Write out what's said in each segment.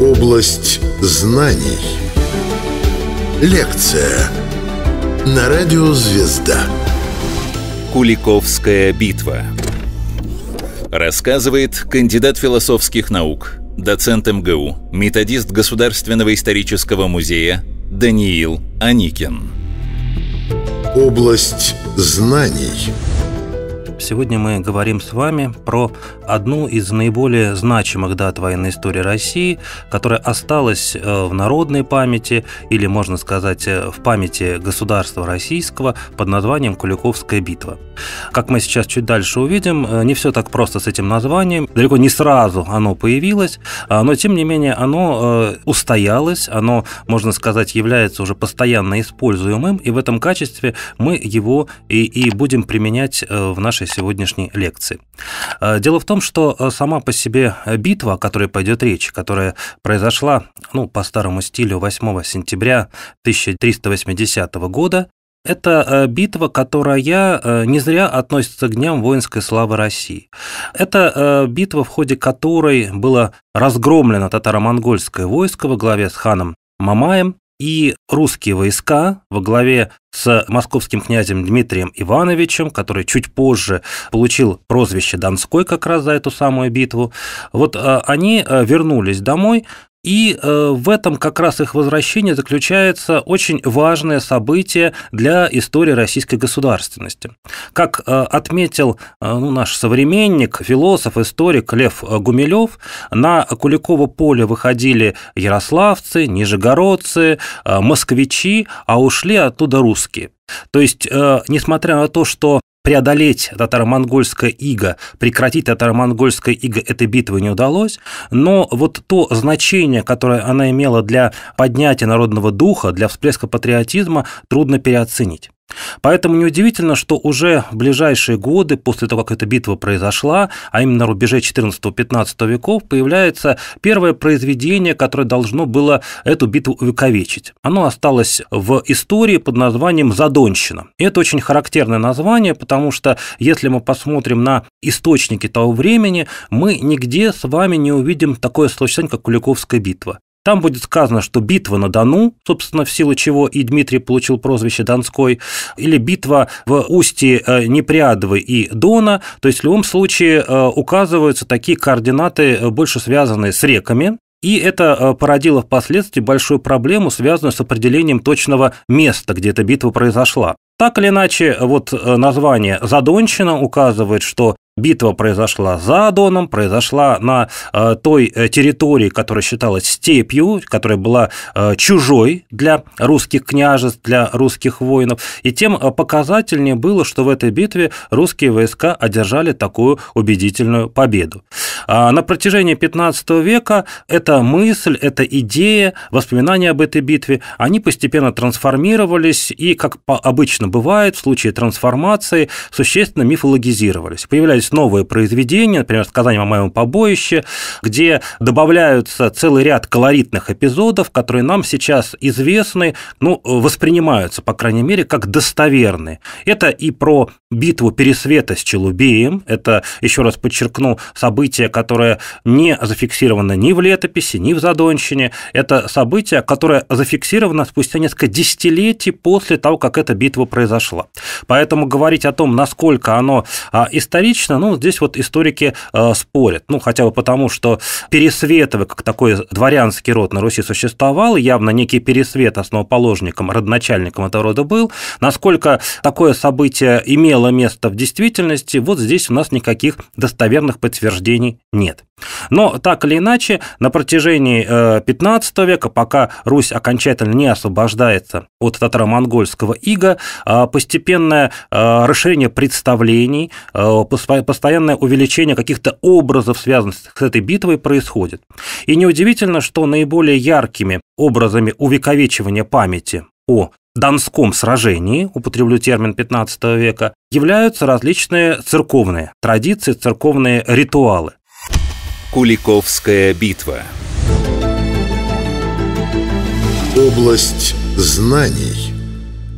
Область знаний. Лекция на радио «Звезда». Куликовская битва. Рассказывает кандидат философских наук, доцент МГУ, методист Государственного исторического музея Даниил Аникин. Область знаний. Сегодня мы говорим с вами про одну из наиболее значимых дат военной истории России, которая осталась э, в народной памяти или, можно сказать, э, в памяти государства российского под названием Куликовская битва. Как мы сейчас чуть дальше увидим, э, не все так просто с этим названием. Далеко не сразу оно появилось, а, но, тем не менее, оно устоялось, оно, можно сказать, является уже постоянно используемым, и в этом качестве мы его и, и будем применять в нашей сегодняшней лекции. Э, дело в том, что э, сама по себе битва, о которой пойдет речь, которая произошла ну, по старому стилю 8 сентября 1380 года, это э, битва, которая не зря относится к дням воинской славы России. Это битва, в ходе которой было разгромлено татаро-монгольское войско во главе с ханом Мамаем, и русские войска во главе с московским князем Дмитрием Ивановичем, который чуть позже получил прозвище Донской как раз за эту самую битву. Вот э, они э, вернулись домой, и э, в этом как раз их возвращение заключается очень важное событие для истории российской государственности. Как отметил ну, наш современник, философ, историк Лев Гумилев, на Куликово поле выходили ярославцы, нижегородцы, москвичи, а ушли оттуда русские русские. То есть, э, несмотря на то, что преодолеть татаро-монгольское иго, прекратить татаро-монгольское иго этой битвы не удалось, но вот то значение, которое она имела для поднятия народного духа, для всплеска патриотизма, трудно переоценить. Поэтому неудивительно, что уже в ближайшие годы, после того, как эта битва произошла, а именно на рубеже 14-15 веков, появляется первое произведение, которое должно было эту битву увековечить. Оно осталось в истории под названием «Задонщина». И это очень характерное название, потому что если мы посмотрим на источники того времени, мы нигде с вами не увидим такое сочетание, как Куликовская битва. Там будет сказано, что битва на Дону, собственно, в силу чего и Дмитрий получил прозвище Донской, или битва в устье э, Непрядовы и Дона. То есть в любом случае э, указываются такие координаты, э, больше связанные с реками, и это породило впоследствии большую проблему, связанную с определением точного места, где эта битва произошла. Так или иначе, вот название Задончина указывает, что Битва произошла за Доном, произошла на э, той э, территории, которая считалась степью, которая была э, чужой для русских княжеств, для русских воинов. И тем показательнее было, что в этой битве русские войска одержали такую убедительную победу. А на протяжении 15 века эта мысль, эта идея, воспоминания об этой битве, они постепенно трансформировались и, как обычно бывает, в случае трансформации существенно мифологизировались. Появлялись есть новые произведения, например, «Сказание о моем побоище», где добавляются целый ряд колоритных эпизодов, которые нам сейчас известны, ну, воспринимаются, по крайней мере, как достоверны. Это и про битву Пересвета с Челубеем, это, еще раз подчеркну, событие, которое не зафиксировано ни в летописи, ни в Задонщине. Это событие, которое зафиксировано спустя несколько десятилетий после того, как эта битва произошла. Поэтому говорить о том, насколько оно а, исторично, ну, здесь вот историки э, спорят. Ну, хотя бы потому, что Пересветовы, как такой дворянский род на Руси существовал, явно некий Пересвет основоположником, родначальником этого рода был. Насколько такое событие имело место в действительности, вот здесь у нас никаких достоверных подтверждений нет. Но так или иначе, на протяжении 15 э, века, пока Русь окончательно не освобождается от татаро-монгольского ига, а, постепенное а, расширение представлений, а, постоянное увеличение каких-то образов, связанных с этой битвой, происходит. И неудивительно, что наиболее яркими образами увековечивания памяти о Донском сражении, употреблю термин 15 века, являются различные церковные традиции, церковные ритуалы. Куликовская битва. Область знаний.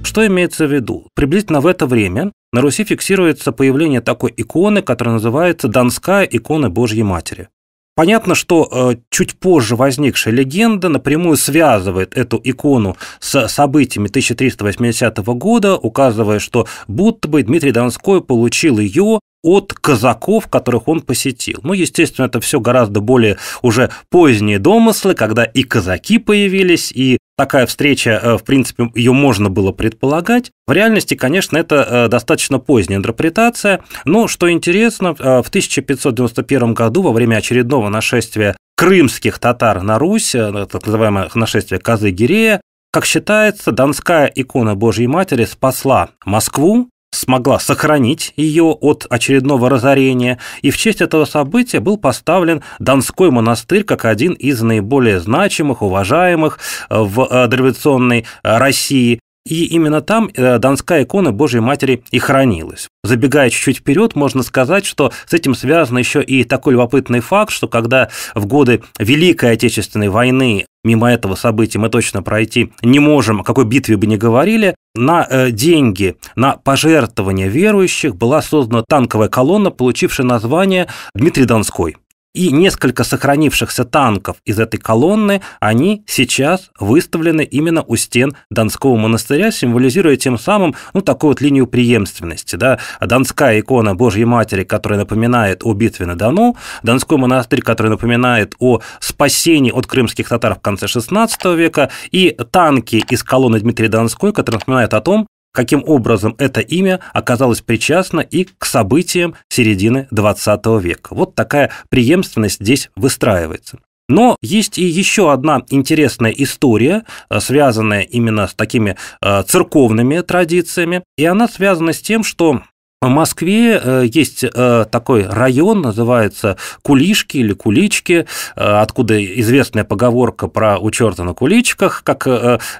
Что имеется в виду? Приблизительно в это время на Руси фиксируется появление такой иконы, которая называется «Донская икона Божьей Матери». Понятно, что э, чуть позже возникшая легенда напрямую связывает эту икону с событиями 1380 года, указывая, что будто бы Дмитрий Донской получил ее от казаков, которых он посетил. Ну, естественно, это все гораздо более уже поздние домыслы, когда и казаки появились, и такая встреча, э, в принципе, ее можно было предполагать. В реальности, конечно, это э, достаточно поздняя интерпретация, но, что интересно, э, в 1591 году во время очередного нашествия крымских татар на Русь, ну, так называемое нашествие Казы-Гирея, как считается, донская икона Божьей Матери спасла Москву, смогла сохранить ее от очередного разорения, и в честь этого события был поставлен Донской монастырь как один из наиболее значимых, уважаемых э, в э, дореволюционной э, России. И именно там Донская икона Божьей Матери и хранилась. Забегая чуть-чуть вперед, можно сказать, что с этим связан еще и такой любопытный факт, что когда в годы Великой Отечественной войны мимо этого события мы точно пройти не можем, о какой битве бы ни говорили, на э, деньги, на пожертвования верующих была создана танковая колонна, получившая название Дмитрий Донской. И несколько сохранившихся танков из этой колонны, они сейчас выставлены именно у стен Донского монастыря, символизируя тем самым ну, такую вот линию преемственности. Да? Донская икона Божьей Матери, которая напоминает о битве на Дону, Донской монастырь, который напоминает о спасении от крымских татар в конце XVI века, и танки из колонны Дмитрия Донской, которые напоминают о том, каким образом это имя оказалось причастно и к событиям середины 20 века. Вот такая преемственность здесь выстраивается. Но есть и еще одна интересная история, э, связанная именно с такими э, церковными традициями, и она связана с тем, что в Москве э, есть э, такой район, называется Кулишки или Кулички, э, откуда известная поговорка про у черта на куличках, как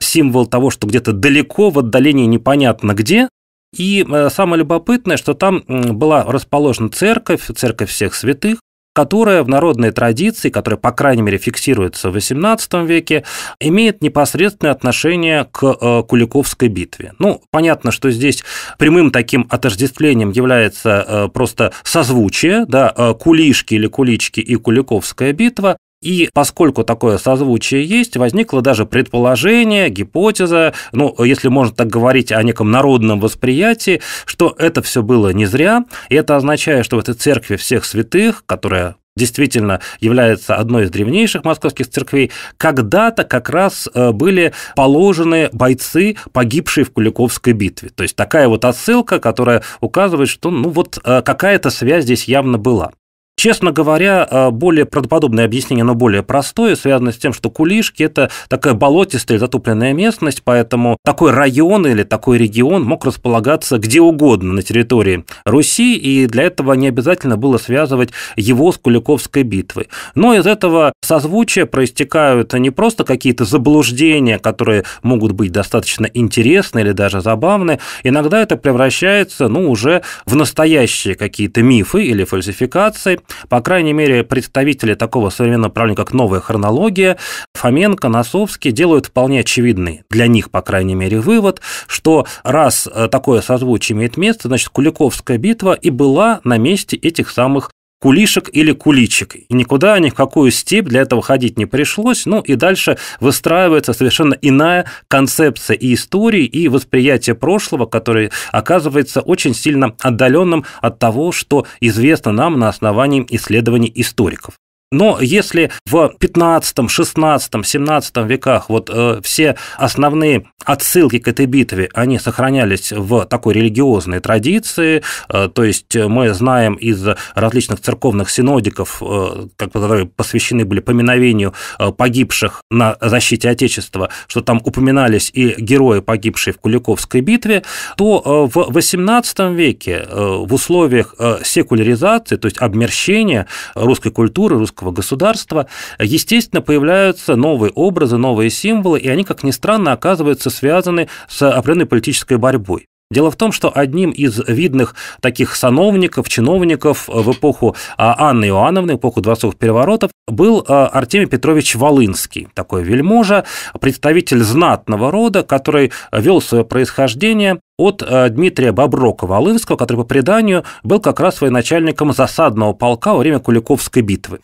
символ того, что где-то далеко, в отдалении непонятно где, и самое любопытное, что там была расположена церковь, церковь всех святых, которая в народной традиции, которая, по крайней мере, фиксируется в XVIII веке, имеет непосредственное отношение к э, Куликовской битве. Ну, понятно, что здесь прямым таким отождествлением является э, просто созвучие, да, э, Кулишки или Кулички и Куликовская битва, и поскольку такое созвучие есть, возникло даже предположение, гипотеза, ну, если можно так говорить о неком народном восприятии, что это все было не зря, и это означает, что в этой церкви всех святых, которая действительно является одной из древнейших московских церквей, когда-то как раз э, были положены бойцы, погибшие в Куликовской битве. То есть такая вот отсылка, которая указывает, что ну вот э, какая-то связь здесь явно была. Честно говоря, э, более правдоподобное объяснение, но более простое, связано с тем, что Кулишки – это такая болотистая затопленная местность, поэтому такой район или такой регион мог располагаться где угодно на территории Руси, и для этого не обязательно было связывать его с Куликовской битвой. Но из этого созвучия проистекают не просто какие-то заблуждения, которые могут быть достаточно интересны или даже забавны, иногда это превращается ну, уже в настоящие какие-то мифы или фальсификации, по крайней мере, представители такого современного направления, как новая хронология, Фоменко, Носовский делают вполне очевидный, для них, по крайней мере, вывод, что раз э, такое созвучие имеет место, значит, Куликовская битва и была на месте этих самых кулишек или куличек И никуда ни в какую степь для этого ходить не пришлось. Ну и дальше выстраивается совершенно иная концепция и истории, и восприятие прошлого, которое оказывается очень сильно отдаленным от того, что известно нам на основании исследований историков. Но если в 15, 16, 17 веках вот э, все основные отсылки к этой битве, они сохранялись в такой религиозной традиции, э, то есть мы знаем из различных церковных синодиков, э, которые посвящены были поминовению э, погибших на защите Отечества, что там упоминались и герои, погибшие в Куликовской битве, то э, в 18 веке э, в условиях секуляризации, то есть обмерщения русской культуры, русского русского государства, естественно, появляются новые образы, новые символы, и они, как ни странно, оказываются связаны с определенной политической борьбой. Дело в том, что одним из видных таких сановников, чиновников э, в эпоху а, Анны Иоанновны, эпоху дворцовых переворотов, был э, Артемий Петрович Волынский, такой вельможа, представитель знатного рода, который вел свое происхождение от э, Дмитрия Боброка Волынского, который по преданию был как раз военачальником засадного полка во время Куликовской битвы.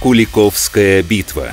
Куликовская битва.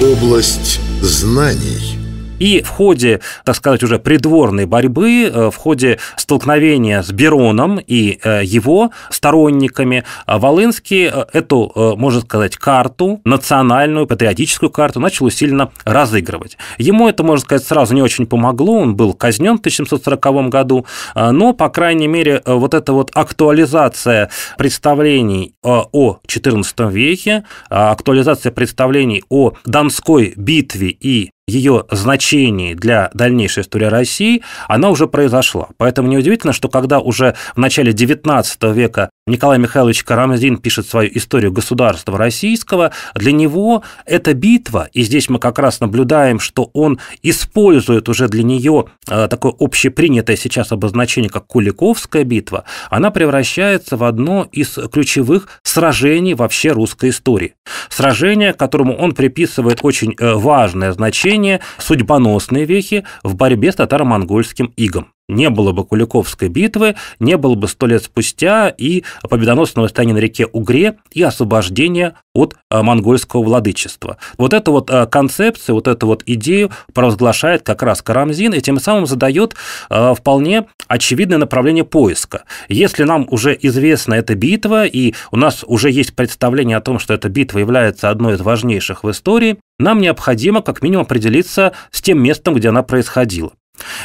Область знаний – и в ходе, так сказать, уже придворной борьбы, э, в ходе столкновения с Бероном и э, его сторонниками, э, Волынский эту, можно сказать, карту, национальную, патриотическую карту, начал усиленно разыгрывать. Ему это, можно сказать, сразу не очень помогло, он был казнен в 1740 году, но, по крайней мере, вот эта вот актуализация представлений о XIV веке, актуализация представлений о Донской битве и ее значении для дальнейшей истории России, она уже произошла. Поэтому неудивительно, что когда уже в начале XIX века Николай Михайлович Карамзин пишет свою историю государства российского, для него эта битва, и здесь мы как раз наблюдаем, что он использует уже для нее э, такое общепринятое сейчас обозначение, как Куликовская битва, она превращается в одно из ключевых сражений вообще русской истории. Сражение, которому он приписывает очень э, важное значение менее судьбоносные вехи в борьбе с татаро-монгольским игом. Не было бы Куликовской битвы, не было бы сто лет спустя и победоносного восстания на реке Угре и освобождения от а, монгольского владычества. Вот эту вот а, концепцию, вот эту вот идею провозглашает как раз Карамзин и тем самым задает а, вполне очевидное направление поиска. Если нам уже известна эта битва, и у нас уже есть представление о том, что эта битва является одной из важнейших в истории, нам необходимо как минимум определиться с тем местом, где она происходила.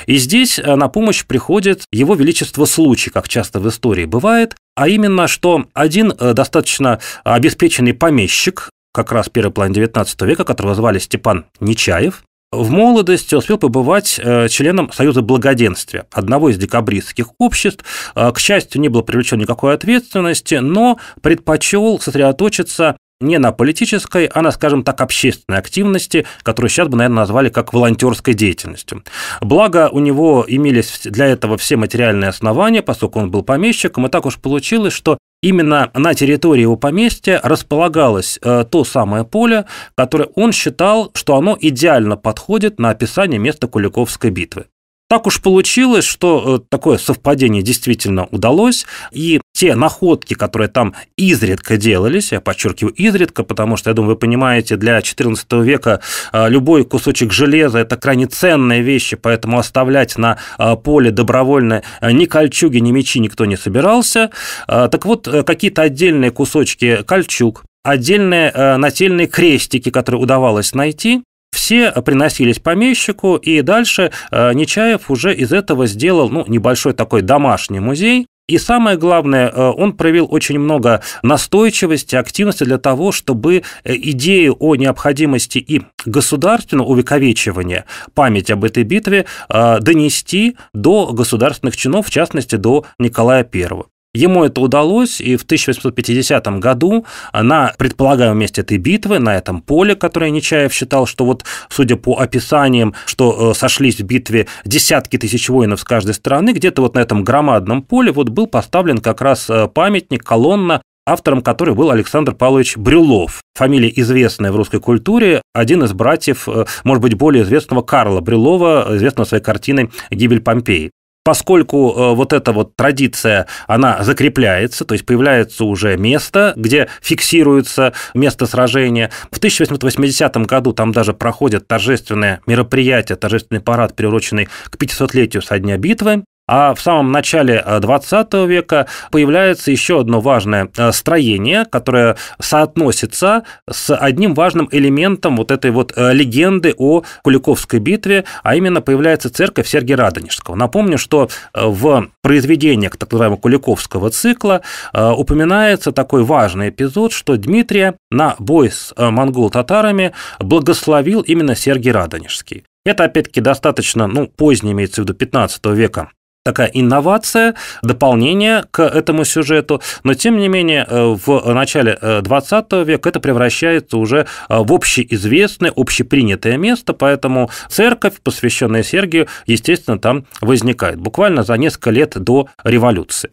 И здесь э, на помощь приходит его величество случай, как часто в истории бывает, а именно, что один э, достаточно обеспеченный помещик, как раз первый план XIX века, которого звали Степан Нечаев, в молодости успел побывать э, членом Союза благоденствия, одного из декабристских обществ. К счастью, не было привлечен никакой ответственности, но предпочел сосредоточиться не на политической, а на, скажем так, общественной активности, которую сейчас бы, наверное, назвали как волонтерской деятельностью. Благо, у него имелись для этого все материальные основания, поскольку он был помещиком, и так уж получилось, что именно на территории его поместья располагалось э, то самое поле, которое он считал, что оно идеально подходит на описание места Куликовской битвы. Так уж получилось, что э, такое совпадение действительно удалось, и те находки, которые там изредка делались, я подчеркиваю, изредка, потому что, я думаю, вы понимаете, для XIV века а, любой кусочек железа – это крайне ценные вещи, поэтому оставлять на а, поле добровольно а, ни кольчуги, ни мечи никто не собирался. Так вот, э, какие-то отдельные кусочки кольчуг, отдельные э, нательные крестики, которые удавалось найти, все приносились помещику, и дальше э, Нечаев уже из этого сделал ну, небольшой такой домашний музей, и самое главное, э, он проявил очень много настойчивости, активности для того, чтобы э, идею о необходимости и государственного увековечивания памяти об этой битве э, донести до государственных чинов, в частности, до Николая Первого. Ему это удалось, и в 1850 году на предполагаемом месте этой битвы, на этом поле, которое Нечаев считал, что вот, судя по описаниям, что э, сошлись в битве десятки тысяч воинов с каждой стороны, где-то вот на этом громадном поле вот был поставлен как раз э, памятник, колонна автором которой был Александр Павлович Брюлов. Фамилия известная в русской культуре, один из братьев, э, может быть, более известного Карла Брюлова, известного своей картиной «Гибель Помпеи» поскольку э, вот эта вот традиция, она закрепляется, то есть появляется уже место, где фиксируется место сражения. В 1880 году там даже проходит торжественное мероприятие, торжественный парад, приуроченный к 500-летию со дня битвы. А в самом начале 20 э, века появляется еще одно важное э, строение, которое соотносится с одним важным элементом вот этой вот э, легенды о Куликовской битве, а именно появляется церковь Сергия Радонежского. Напомню, что в произведениях так называемого Куликовского цикла упоминается такой важный эпизод, что Дмитрия на бой с монгол-татарами благословил именно Сергий Радонежский. Это, опять-таки, достаточно ну, позднее, имеется в виду 15 века, такая инновация, дополнение к этому сюжету, но тем не менее э, в начале 20 э, века это превращается уже э, в общеизвестное, общепринятое место, поэтому церковь, посвященная Сергию, естественно, там возникает буквально за несколько лет до революции.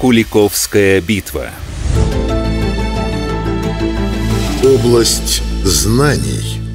Куликовская битва. Область знаний.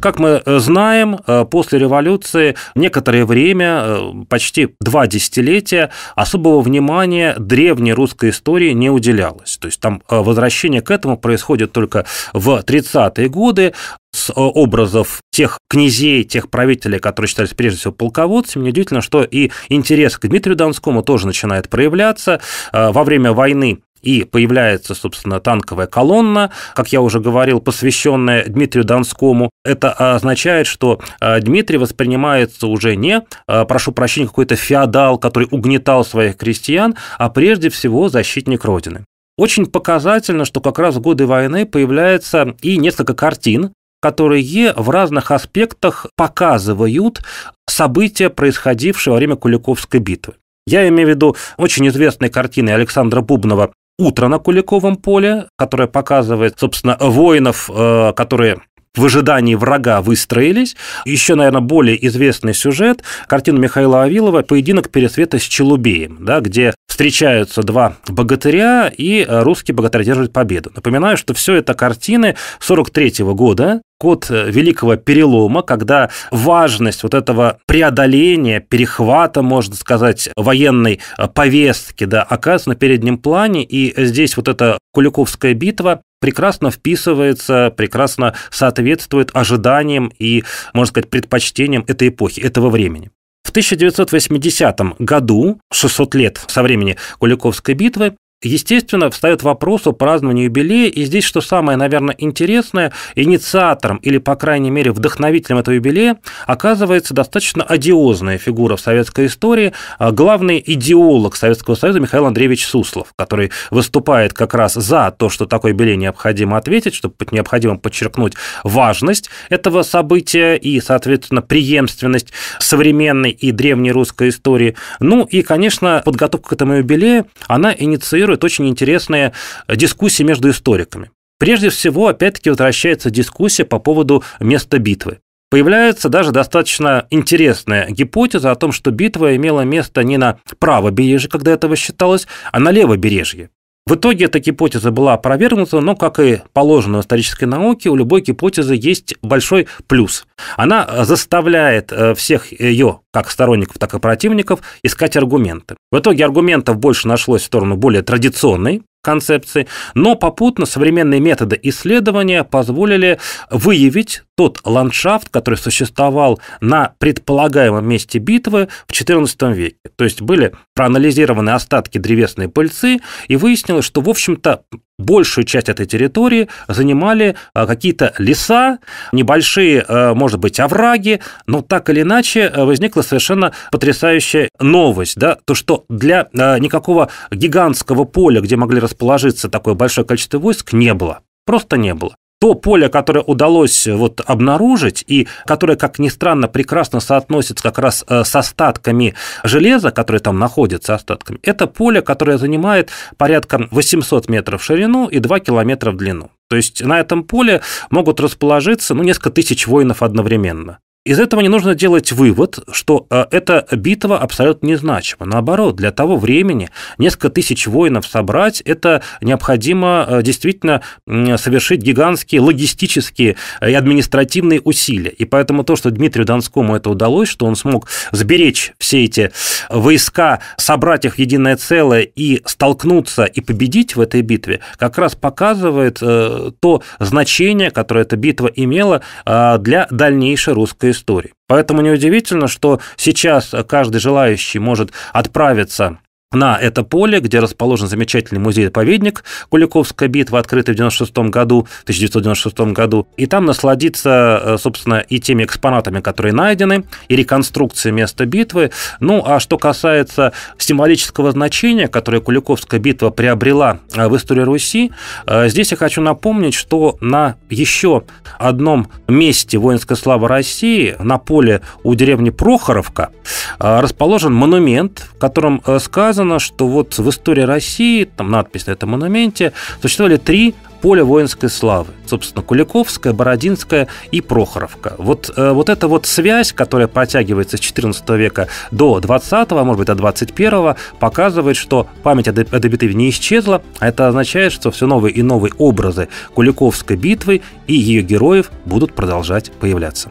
Как мы э, знаем, э, после революции некоторое время, э, почти два десятилетия, особого внимания древней русской истории не уделялось. То есть там возвращение к этому происходит только в 30-е годы, с образов тех князей, тех правителей, которые считались прежде всего полководцами, неудивительно, что и интерес к Дмитрию Донскому тоже начинает проявляться. Во время войны и появляется, собственно, танковая колонна, как я уже говорил, посвященная Дмитрию Донскому. Это означает, что а, Дмитрий воспринимается уже не, а, прошу прощения, какой-то феодал, который угнетал своих крестьян, а прежде всего защитник Родины. Очень показательно, что как раз в годы войны появляется и несколько картин, которые в разных аспектах показывают события, происходившие во время Куликовской битвы. Я имею в виду очень известные картины Александра Бубнова утро на Куликовом поле, которое показывает, собственно, воинов, э, которые в ожидании врага выстроились. Еще, наверное, более известный сюжет – картина Михаила Авилова «Поединок Пересвета с Челубеем», да, где встречаются два богатыря, и русский богатырь держит победу. Напоминаю, что все это картины 43 года, код э, великого перелома, когда важность вот этого преодоления, перехвата, можно сказать, военной э, повестки, да, оказана на переднем плане, и здесь вот эта Куликовская битва прекрасно вписывается, прекрасно соответствует ожиданиям и, можно сказать, предпочтениям этой эпохи, этого времени. В 1980 году, 600 лет со времени Куликовской битвы, Естественно, встает вопрос о праздновании юбилея, и здесь, что самое, наверное, интересное, инициатором или, по крайней мере, вдохновителем этого юбилея оказывается достаточно одиозная фигура в советской истории, а, главный идеолог Советского Союза Михаил Андреевич Суслов, который выступает как раз за то, что такое юбилей необходимо ответить, чтобы необходимо подчеркнуть важность этого события и, соответственно, преемственность современной и древней русской истории. Ну и, конечно, подготовка к этому юбилею, она инициирует провоцирует очень интересные э, дискуссии между историками. Прежде всего, опять-таки, возвращается дискуссия по поводу места битвы. Появляется даже достаточно интересная гипотеза о том, что битва имела место не на правобережье, когда этого считалось, а на левобережье. В итоге эта гипотеза была опровергнута, но, как и положено в исторической науке, у любой гипотезы есть большой плюс. Она э, заставляет э, всех ее, как сторонников, так и противников, искать аргументы. В итоге аргументов больше нашлось в сторону более традиционной концепции, но попутно современные методы исследования позволили выявить тот ландшафт, который существовал на предполагаемом месте битвы в XIV веке. То есть были проанализированы остатки древесной пыльцы, и выяснилось, что, в общем-то, большую часть этой территории занимали э, какие-то леса, небольшие, э, может быть, овраги, но так или иначе э, возникла совершенно потрясающая новость, да, то, что для никакого гигантского поля, где могли расположиться такое большое количество войск, не было. Просто не было то поле, которое удалось э, вот обнаружить и которое, как ни странно, прекрасно соотносится как раз э, с остатками железа, которые там находятся, остатками, это поле, которое занимает порядка 800 метров в ширину и 2 километра в длину. То есть на этом поле могут расположиться ну, несколько тысяч воинов одновременно. Из этого не нужно делать вывод, что э, эта битва абсолютно незначима. Наоборот, для того времени несколько тысяч воинов собрать, это необходимо э, действительно совершить гигантские логистические э, и административные усилия. И поэтому то, что Дмитрию Донскому это удалось, что он смог сберечь все эти войска, собрать их в единое целое и столкнуться и победить в этой битве, как раз показывает то значение, которое эта битва имела для дальнейшей русской этой истории. Поэтому неудивительно, что сейчас каждый желающий может отправиться на это поле, где расположен замечательный музей поведник Куликовская битва, открытый в 96 году, 1996 году. И там насладиться, э, собственно, и теми экспонатами, которые найдены, и реконструкцией места битвы. Ну, а что касается символического значения, которое Куликовская битва приобрела э, в истории Руси, э, здесь я хочу напомнить, что на еще одном месте воинской славы России, на поле у деревни Прохоровка, расположен монумент, в котором сказано, сказано, что вот в истории России, там надпись на этом монументе, существовали три поля воинской славы. Собственно, Куликовская, Бородинская и Прохоровка. Вот, э, вот эта вот связь, которая протягивается с XIV века до 20-го, а может быть, до 21-го, показывает, что память о Добитыве не исчезла, а это означает, что все новые и новые образы Куликовской битвы и ее героев будут продолжать появляться.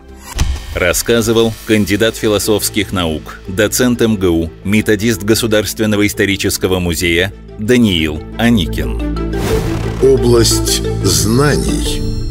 Рассказывал кандидат философских наук, доцент МГУ, методист Государственного исторического музея Даниил Аникин. Область знаний.